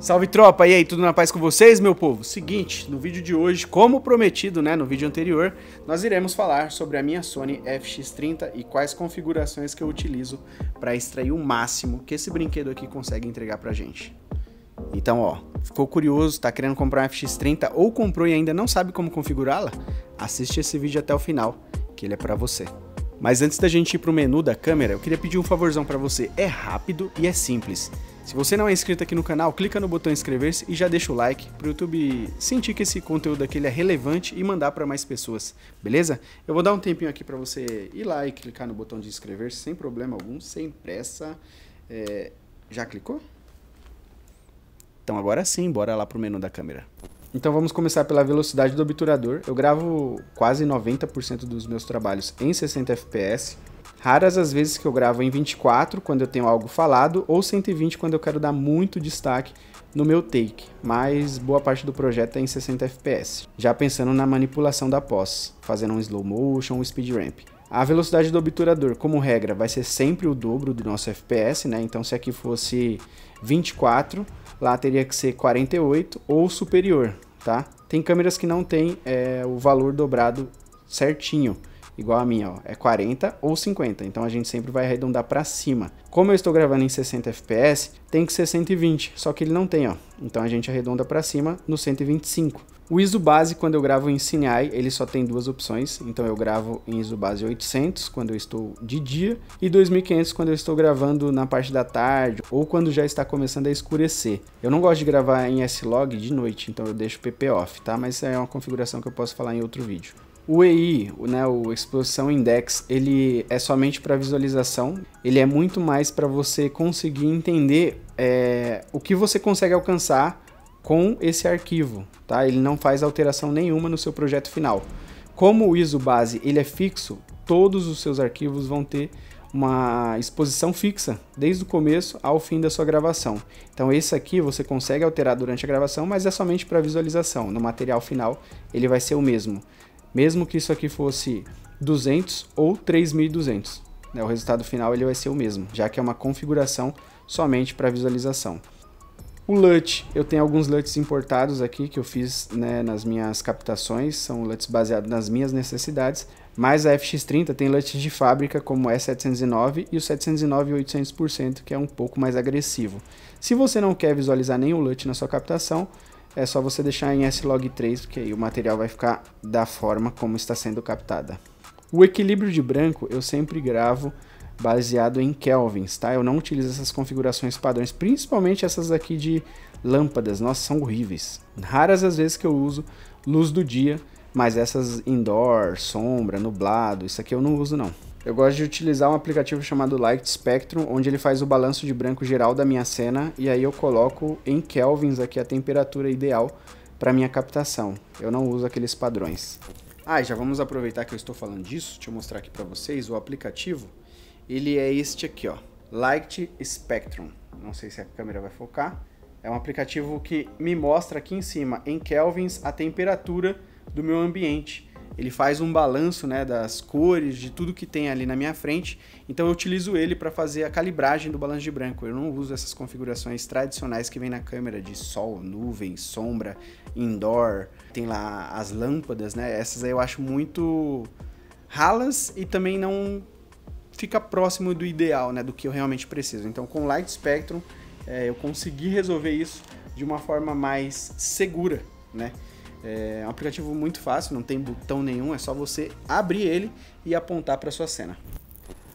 Salve tropa, e aí, tudo na paz com vocês, meu povo? Seguinte, no vídeo de hoje, como prometido, né, no vídeo anterior, nós iremos falar sobre a minha Sony FX30 e quais configurações que eu utilizo para extrair o máximo que esse brinquedo aqui consegue entregar pra gente. Então, ó, ficou curioso, tá querendo comprar uma FX30 ou comprou e ainda não sabe como configurá-la? Assiste esse vídeo até o final, que ele é para você. Mas antes da gente ir pro menu da câmera, eu queria pedir um favorzão para você. É rápido e é simples. Se você não é inscrito aqui no canal, clica no botão inscrever-se e já deixa o like para o YouTube sentir que esse conteúdo aqui é relevante e mandar para mais pessoas, beleza? Eu vou dar um tempinho aqui para você ir lá e clicar no botão de inscrever-se sem problema algum, sem pressa. É... Já clicou? Então agora sim, bora lá pro menu da câmera. Então vamos começar pela velocidade do obturador. Eu gravo quase 90% dos meus trabalhos em 60 fps, Raras as vezes que eu gravo em 24 quando eu tenho algo falado ou 120 quando eu quero dar muito destaque no meu take, mas boa parte do projeto é em 60 fps, já pensando na manipulação da pós, fazendo um slow motion, um speed ramp. A velocidade do obturador, como regra, vai ser sempre o dobro do nosso FPS, né? Então se aqui fosse 24, lá teria que ser 48 ou superior, tá? Tem câmeras que não tem é, o valor dobrado certinho, igual a minha, ó, é 40 ou 50, então a gente sempre vai arredondar para cima. Como eu estou gravando em 60 FPS, tem que ser 120, só que ele não tem, ó. Então a gente arredonda para cima no 125. O ISO base, quando eu gravo em CineAI, ele só tem duas opções, então eu gravo em ISO base 800 quando eu estou de dia e 2500 quando eu estou gravando na parte da tarde ou quando já está começando a escurecer. Eu não gosto de gravar em S-Log de noite, então eu deixo o PP off, tá? Mas é uma configuração que eu posso falar em outro vídeo. O EI, né, o Exposição Index, ele é somente para visualização, ele é muito mais para você conseguir entender é, o que você consegue alcançar com esse arquivo, tá? Ele não faz alteração nenhuma no seu projeto final. Como o ISO base ele é fixo, todos os seus arquivos vão ter uma exposição fixa, desde o começo ao fim da sua gravação. Então esse aqui você consegue alterar durante a gravação, mas é somente para visualização. No material final ele vai ser o mesmo mesmo que isso aqui fosse 200 ou 3200. Né? O resultado final ele vai ser o mesmo, já que é uma configuração somente para visualização. O LUT, eu tenho alguns LUTs importados aqui que eu fiz né, nas minhas captações, são LUTs baseados nas minhas necessidades, mas a FX30 tem LUTs de fábrica como o E709 e o 709 800%, que é um pouco mais agressivo. Se você não quer visualizar nenhum LUT na sua captação, é só você deixar em s-log 3 porque aí o material vai ficar da forma como está sendo captada. O equilíbrio de branco eu sempre gravo baseado em kelvins, tá? Eu não utilizo essas configurações padrões, principalmente essas aqui de lâmpadas, nossa, são horríveis. Raras as vezes que eu uso luz do dia, mas essas indoor, sombra, nublado, isso aqui eu não uso não. Eu gosto de utilizar um aplicativo chamado Light Spectrum, onde ele faz o balanço de branco geral da minha cena e aí eu coloco em kelvins aqui a temperatura ideal para minha captação. Eu não uso aqueles padrões. Ah, já vamos aproveitar que eu estou falando disso, deixa eu mostrar aqui para vocês o aplicativo. Ele é este aqui, ó, Light Spectrum. Não sei se a câmera vai focar. É um aplicativo que me mostra aqui em cima, em kelvins, a temperatura do meu ambiente ele faz um balanço né, das cores, de tudo que tem ali na minha frente. Então eu utilizo ele para fazer a calibragem do balanço de branco. Eu não uso essas configurações tradicionais que vem na câmera de sol, nuvem, sombra, indoor. Tem lá as lâmpadas, né? Essas aí eu acho muito ralas e também não fica próximo do ideal, né, do que eu realmente preciso. Então com Light Spectrum é, eu consegui resolver isso de uma forma mais segura, né? É um aplicativo muito fácil, não tem botão nenhum, é só você abrir ele e apontar para sua cena.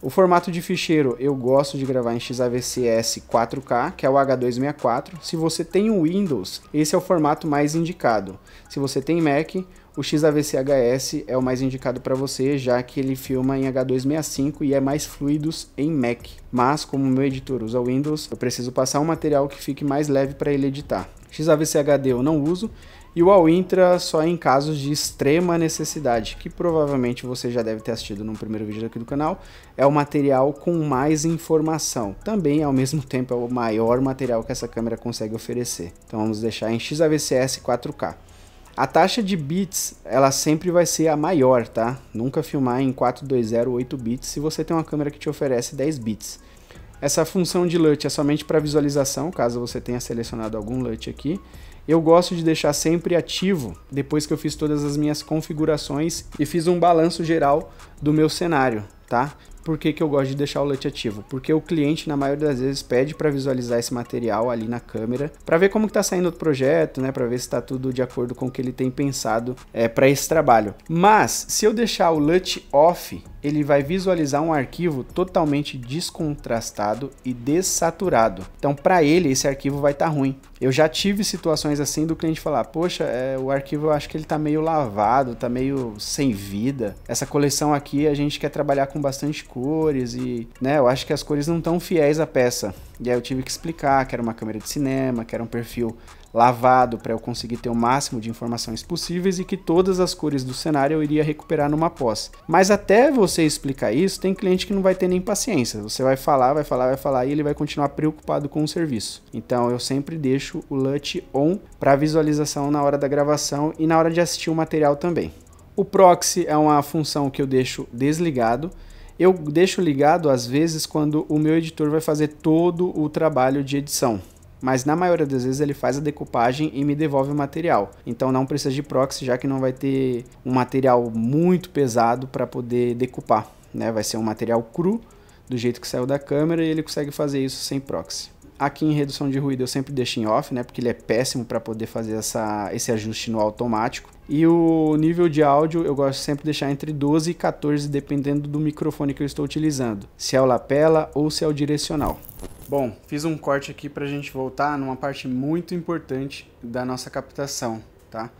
O formato de ficheiro eu gosto de gravar em XAVCS 4K, que é o H264. Se você tem o Windows, esse é o formato mais indicado. Se você tem Mac, o XAVCHS é o mais indicado para você, já que ele filma em H265 e é mais fluidos em Mac. Mas como meu editor usa Windows, eu preciso passar um material que fique mais leve para ele editar. XAVC HD eu não uso, e o All-Intra só em casos de extrema necessidade, que provavelmente você já deve ter assistido no primeiro vídeo aqui do canal. É o material com mais informação. Também, ao mesmo tempo, é o maior material que essa câmera consegue oferecer. Então vamos deixar em XAVCS 4K. A taxa de bits, ela sempre vai ser a maior, tá? Nunca filmar em 4208 bits se você tem uma câmera que te oferece 10 bits. Essa função de LUT é somente para visualização, caso você tenha selecionado algum LUT aqui. Eu gosto de deixar sempre ativo depois que eu fiz todas as minhas configurações e fiz um balanço geral do meu cenário, tá? Por que, que eu gosto de deixar o LUT ativo? Porque o cliente, na maioria das vezes, pede para visualizar esse material ali na câmera, para ver como está saindo o projeto, né? Para ver se está tudo de acordo com o que ele tem pensado é, eh, para esse trabalho. Mas, se eu deixar o LUT off, ele vai visualizar um arquivo totalmente descontrastado e dessaturado. Então, para ele, esse arquivo vai estar tá ruim. Eu já tive situações assim do cliente falar: Poxa, é, o arquivo eu acho que ele está meio lavado, está meio sem vida. Essa coleção aqui a gente quer trabalhar com bastante cores e, né, eu acho que as cores não estão fiéis à peça. E aí eu tive que explicar que era uma câmera de cinema, que era um perfil lavado para eu conseguir ter o máximo de informações possíveis e que todas as cores do cenário eu iria recuperar numa pós. Mas até você explicar isso, tem cliente que não vai ter nem paciência. Você vai falar, vai falar, vai falar e ele vai continuar preocupado com o serviço. Então eu sempre deixo o LUT on para visualização na hora da gravação e na hora de assistir o material também. O proxy é uma função que eu deixo desligado. Eu deixo ligado às vezes quando o meu editor vai fazer todo o trabalho de edição mas na maioria das vezes ele faz a decupagem e me devolve o material. Então não precisa de proxy, já que não vai ter um material muito pesado para poder decupar. Né? Vai ser um material cru, do jeito que saiu da câmera, e ele consegue fazer isso sem proxy. Aqui em redução de ruído eu sempre deixo em off, né? Porque ele é péssimo para poder fazer essa, esse ajuste no automático. E o nível de áudio eu gosto sempre de deixar entre 12 e 14, dependendo do microfone que eu estou utilizando. Se é o lapela ou se é o direcional. Bom, fiz um corte aqui para a gente voltar numa parte muito importante da nossa captação, tá?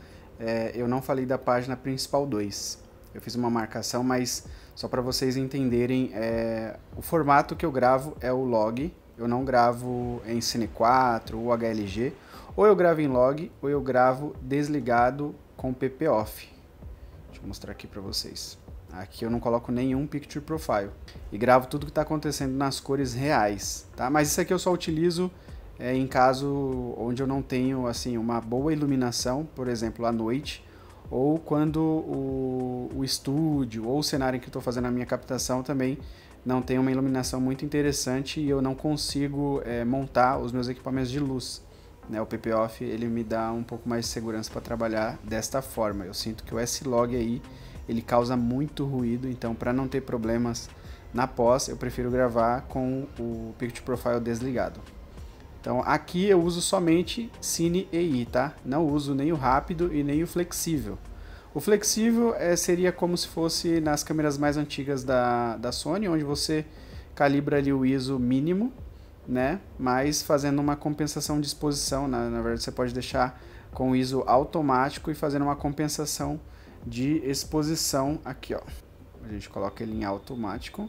É, eu não falei da página principal 2. Eu fiz uma marcação, mas só para vocês entenderem, é, o formato que eu gravo é o log. Eu não gravo em Cine 4 ou HLG. Ou eu gravo em log, ou eu gravo desligado com PP off. Deixa eu mostrar aqui para vocês. Aqui eu não coloco nenhum Picture Profile. E gravo tudo que está acontecendo nas cores reais, tá? Mas isso aqui eu só utilizo é, em caso onde eu não tenho, assim, uma boa iluminação, por exemplo, à noite, ou quando o, o estúdio ou o cenário em que estou fazendo a minha captação também não tem uma iluminação muito interessante e eu não consigo é, montar os meus equipamentos de luz. Né? O PP-OFF ele me dá um pouco mais de segurança para trabalhar desta forma. Eu sinto que o S-Log aí ele causa muito ruído, então para não ter problemas na pós, eu prefiro gravar com o Picture Profile desligado. Então aqui eu uso somente Cine EI, tá? Não uso nem o rápido e nem o flexível. O flexível é, seria como se fosse nas câmeras mais antigas da, da Sony, onde você calibra ali o ISO mínimo, né? Mas fazendo uma compensação de exposição, na, né? na verdade você pode deixar com o ISO automático e fazendo uma compensação de exposição aqui, ó. A gente coloca ele em automático.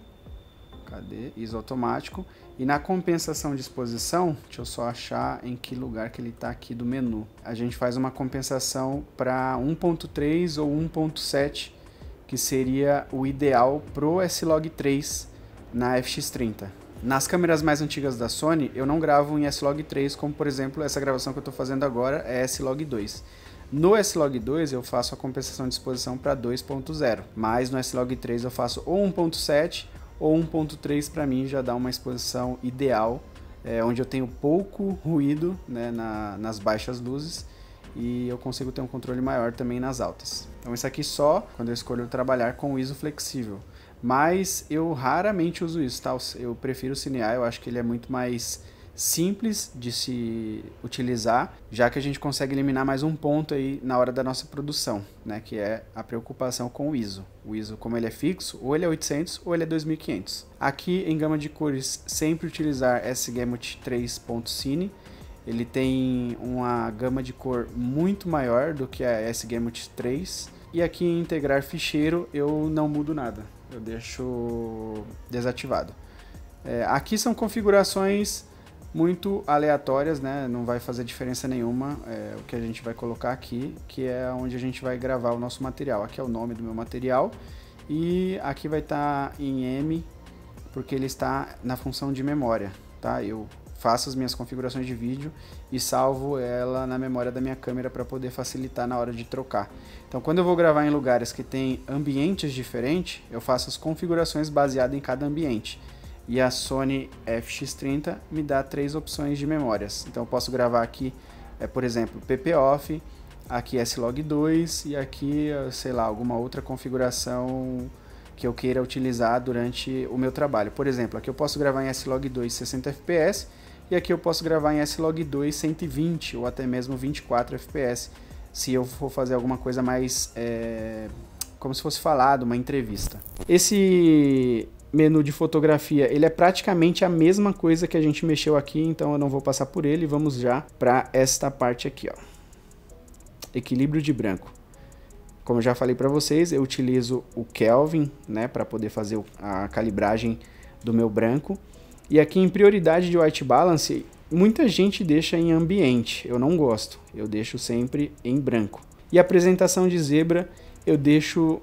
Cadê? ISO automático. E na compensação de exposição, deixa eu só achar em que lugar que ele está aqui do menu. A gente faz uma compensação para 1.3 ou 1.7, que seria o ideal pro S-Log3 na FX30. Nas câmeras mais antigas da Sony, eu não gravo em S-Log3, como por exemplo essa gravação que eu estou fazendo agora é S-Log2. No S-Log2 eu faço a compensação de exposição para 2.0, mas no S-Log3 eu faço ou 1.7 ou 1.3 para mim já dá uma exposição ideal, é, onde eu tenho pouco ruído né, na, nas baixas luzes e eu consigo ter um controle maior também nas altas. Então isso aqui só quando eu escolho trabalhar com o ISO flexível. Mas eu raramente uso isso, tá? Eu prefiro o Cinear, eu acho que ele é muito mais simples de se utilizar, já que a gente consegue eliminar mais um ponto aí na hora da nossa produção, né, que é a preocupação com o ISO. O ISO, como ele é fixo, ou ele é 800 ou ele é 2500. Aqui em gama de cores, sempre utilizar S-Gamut 3.Cine, ele tem uma gama de cor muito maior do que a S-Gamut 3, e aqui em integrar ficheiro eu não mudo nada, eu deixo desativado. É, aqui são configurações muito aleatórias, né? Não vai fazer diferença nenhuma é, o que a gente vai colocar aqui, que é onde a gente vai gravar o nosso material. Aqui é o nome do meu material e aqui vai estar tá em M, porque ele está na função de memória, tá? Eu faço as minhas configurações de vídeo e salvo ela na memória da minha câmera para poder facilitar na hora de trocar. Então, quando eu vou gravar em lugares que tem ambientes diferentes, eu faço as configurações baseadas em cada ambiente. E a Sony FX30 me dá três opções de memórias. Então eu posso gravar aqui, é, por exemplo, PPOFF, aqui S-Log2 e aqui, eh, sei lá, alguma outra configuração que eu queira utilizar durante o meu trabalho. Por exemplo, aqui eu posso gravar em S-Log2 60 FPS e aqui eu posso gravar em S-Log2 120 ou até mesmo 24 FPS se eu for fazer alguma coisa mais é, como se fosse falado, uma entrevista. Esse menu de fotografia, ele é praticamente a mesma coisa que a gente mexeu aqui, então eu não vou passar por ele, vamos já para esta parte aqui, ó. Equilíbrio de branco. Como eu já falei para vocês, eu utilizo o Kelvin, né, para poder fazer a calibragem do meu branco. E aqui em prioridade de white balance, muita gente deixa em ambiente, eu não gosto, eu deixo sempre em branco. E apresentação de zebra eu deixo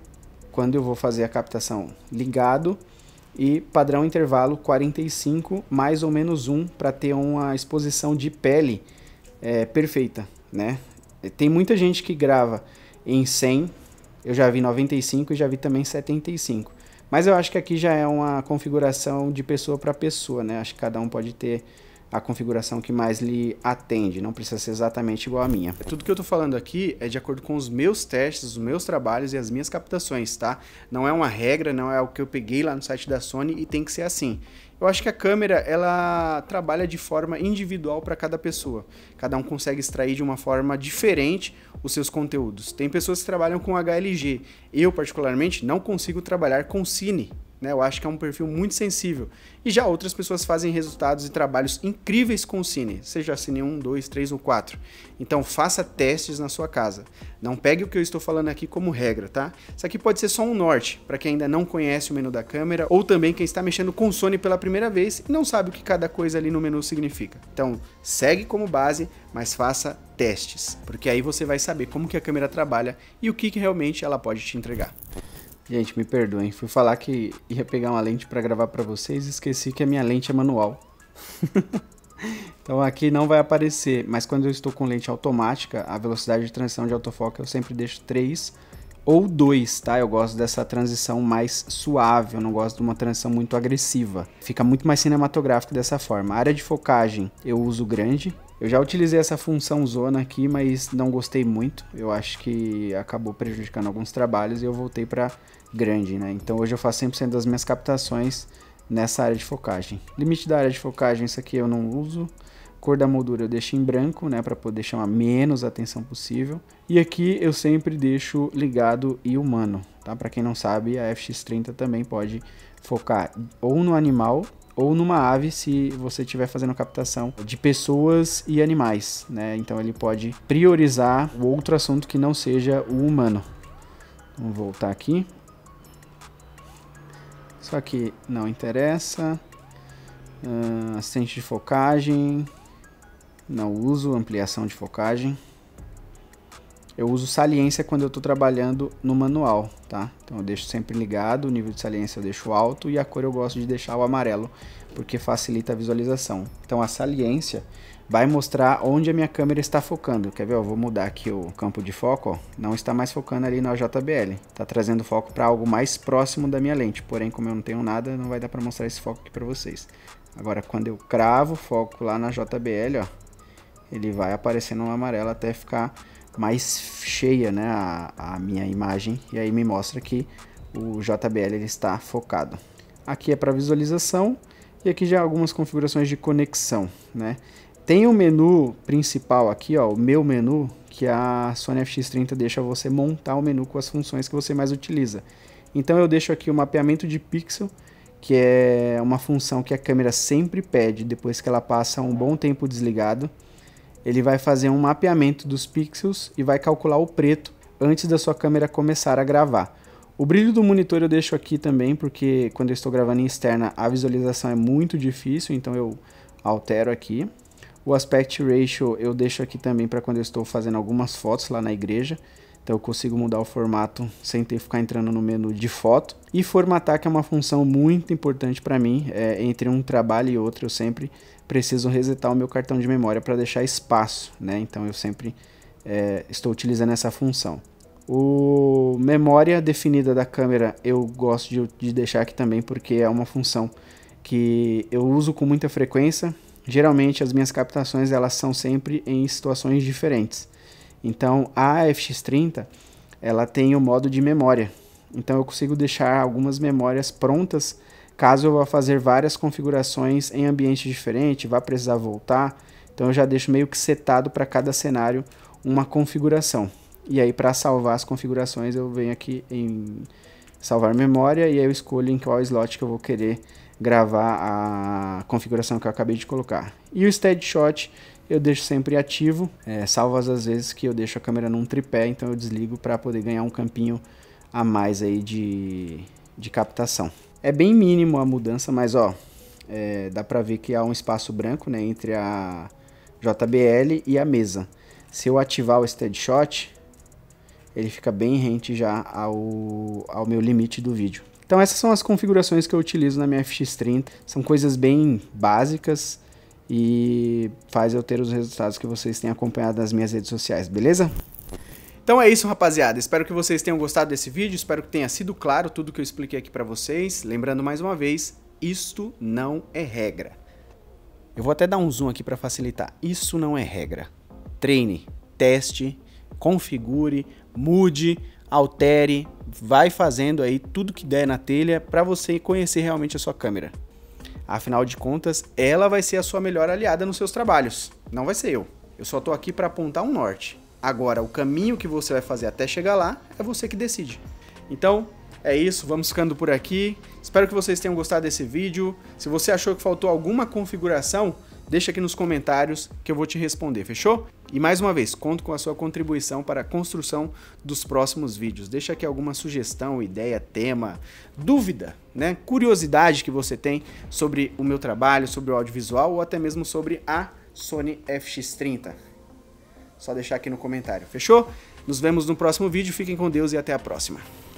quando eu vou fazer a captação ligado e padrão intervalo 45 mais ou menos 1 para ter uma exposição de pele é, perfeita, né? Tem muita gente que grava em 100, eu já vi 95 e já vi também 75. Mas eu acho que aqui já é uma configuração de pessoa para pessoa, né? Acho que cada um pode ter a configuração que mais lhe atende, não precisa ser exatamente igual à minha. Tudo que eu estou falando aqui é de acordo com os meus testes, os meus trabalhos e as minhas captações, tá? Não é uma regra, não é o que eu peguei lá no site da Sony e tem que ser assim. Eu acho que a câmera ela trabalha de forma individual para cada pessoa. Cada um consegue extrair de uma forma diferente os seus conteúdos. Tem pessoas que trabalham com HLG. Eu particularmente não consigo trabalhar com Cine. Né? Eu acho que é um perfil muito sensível. E já outras pessoas fazem resultados e trabalhos incríveis com o Cine, seja Cine 1, 2, 3 ou 4. Então faça testes na sua casa. Não pegue o que eu estou falando aqui como regra, tá? Isso aqui pode ser só um norte, para quem ainda não conhece o menu da câmera, ou também quem está mexendo com o Sony pela primeira vez e não sabe o que cada coisa ali no menu significa. Então segue como base, mas faça testes, porque aí você vai saber como que a câmera trabalha e o que, que realmente ela pode te entregar. Gente, me perdoem. Fui falar que ia pegar uma lente para gravar para vocês e esqueci que a minha lente é manual. então aqui não vai aparecer, mas quando eu estou com lente automática, a velocidade de transição de autofoco eu sempre deixo 3 ou 2, tá? Eu gosto dessa transição mais suave, eu não gosto de uma transição muito agressiva. Fica muito mais cinematográfico dessa forma. A área de focagem eu uso grande, eu já utilizei essa função zona aqui, mas não gostei muito. Eu acho que acabou prejudicando alguns trabalhos e eu voltei para grande, né? Então hoje eu faço 100% das minhas captações nessa área de focagem. Limite da área de focagem, isso aqui eu não uso. Cor da moldura eu deixo em branco, né, para poder chamar menos atenção possível. E aqui eu sempre deixo ligado e humano, tá? Para quem não sabe, a FX30 também pode focar ou no animal ou numa ave se você estiver fazendo captação de pessoas e animais, né? Então ele pode priorizar o outro assunto que não seja o humano. Vamos voltar aqui. Só que não interessa. Uh, assistente de focagem. Não uso ampliação de focagem. Eu uso saliência quando eu estou trabalhando no manual, tá? Então eu deixo sempre ligado, o nível de saliência eu deixo alto e a cor eu gosto de deixar o amarelo, porque facilita a visualização. Então a saliência vai mostrar onde a minha câmera está focando. Quer ver? Eu vou mudar aqui o campo de foco, ó. Não está mais focando ali na JBL. Está trazendo foco para algo mais próximo da minha lente. Porém, como eu não tenho nada, não vai dar para mostrar esse foco aqui para vocês. Agora, quando eu cravo o foco lá na JBL, ó, ele vai aparecendo no amarelo até ficar mais cheia né, a, a minha imagem e aí me mostra que o JBL ele está focado. Aqui é para visualização e aqui já algumas configurações de conexão. Né? Tem o um menu principal aqui, ó, o meu menu, que a Sony FX30 deixa você montar o menu com as funções que você mais utiliza. Então eu deixo aqui o mapeamento de pixel, que é uma função que a câmera sempre pede depois que ela passa um bom tempo desligado. Ele vai fazer um mapeamento dos pixels e vai calcular o preto antes da sua câmera começar a gravar. O brilho do monitor eu deixo aqui também, porque quando eu estou gravando em externa a visualização é muito difícil, então eu altero aqui. O aspect ratio eu deixo aqui também para quando eu estou fazendo algumas fotos lá na igreja. Então eu consigo mudar o formato sem ter que ficar entrando no menu de foto. E formatar que é uma função muito importante para mim, é, entre um trabalho e outro eu sempre preciso resetar o meu cartão de memória para deixar espaço, né? Então eu sempre é, estou utilizando essa função. O memória definida da câmera eu gosto de, de deixar aqui também porque é uma função que eu uso com muita frequência. Geralmente as minhas captações elas são sempre em situações diferentes. Então a FX30 ela tem o um modo de memória. Então eu consigo deixar algumas memórias prontas caso eu vá fazer várias configurações em ambiente diferente, vá precisar voltar. Então eu já deixo meio que setado para cada cenário uma configuração. E aí para salvar as configurações eu venho aqui em salvar memória e aí eu escolho em qual slot que eu vou querer gravar a configuração que eu acabei de colocar. E o Steadshot eu deixo sempre ativo, é, salvo as vezes que eu deixo a câmera num tripé, então eu desligo para poder ganhar um campinho a mais aí de, de captação. É bem mínimo a mudança, mas ó, é, dá para ver que há um espaço branco né, entre a JBL e a mesa. Se eu ativar o Steadshot, ele fica bem rente já ao, ao meu limite do vídeo. Então essas são as configurações que eu utilizo na minha FX30, são coisas bem básicas, e faz eu ter os resultados que vocês têm acompanhado nas minhas redes sociais, beleza? Então é isso, rapaziada. Espero que vocês tenham gostado desse vídeo, espero que tenha sido claro tudo que eu expliquei aqui para vocês. Lembrando mais uma vez, isto não é regra. Eu vou até dar um zoom aqui para facilitar. Isso não é regra. Treine, teste, configure, mude, altere, vai fazendo aí tudo que der na telha para você conhecer realmente a sua câmera. Afinal de contas, ela vai ser a sua melhor aliada nos seus trabalhos. Não vai ser eu. Eu só estou aqui para apontar um norte. Agora, o caminho que você vai fazer até chegar lá é você que decide. Então, é isso, vamos ficando por aqui. Espero que vocês tenham gostado desse vídeo. Se você achou que faltou alguma configuração, deixa aqui nos comentários que eu vou te responder, fechou? E mais uma vez, conto com a sua contribuição para a construção dos próximos vídeos. Deixa aqui alguma sugestão, ideia, tema, dúvida, né? curiosidade que você tem sobre o meu trabalho, sobre o audiovisual ou até mesmo sobre a Sony FX30. Só deixar aqui no comentário, fechou? Nos vemos no próximo vídeo, fiquem com Deus e até a próxima.